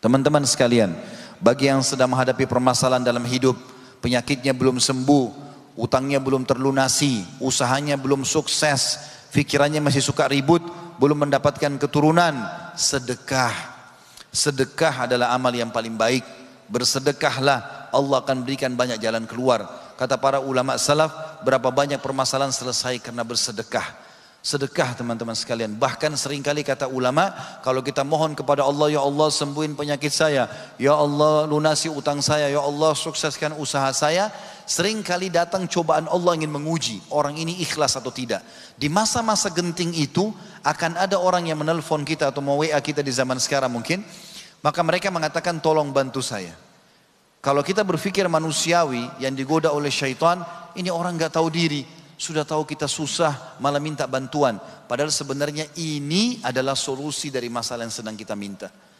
Teman-teman sekalian, bagi yang sedang menghadapi permasalahan dalam hidup, penyakitnya belum sembuh, utangnya belum terlunasi, usahanya belum sukses, pikirannya masih suka ribut, belum mendapatkan keturunan, sedekah. Sedekah adalah amal yang paling baik. Bersedekahlah, Allah akan berikan banyak jalan keluar. Kata para ulama salaf, berapa banyak permasalahan selesai karena bersedekah. Sedekah teman-teman sekalian. Bahkan seringkali kata ulama, kalau kita mohon kepada Allah, Ya Allah sembuhin penyakit saya. Ya Allah lunasi utang saya. Ya Allah sukseskan usaha saya. Seringkali datang cobaan Allah ingin menguji orang ini ikhlas atau tidak. Di masa-masa genting itu akan ada orang yang menelpon kita atau mau WA kita di zaman sekarang mungkin. Maka mereka mengatakan tolong bantu saya. Kalau kita berpikir manusiawi yang digoda oleh syaitan, ini orang nggak tahu diri sudah tahu kita susah malah minta bantuan. Padahal sebenarnya ini adalah solusi dari masalah yang sedang kita minta.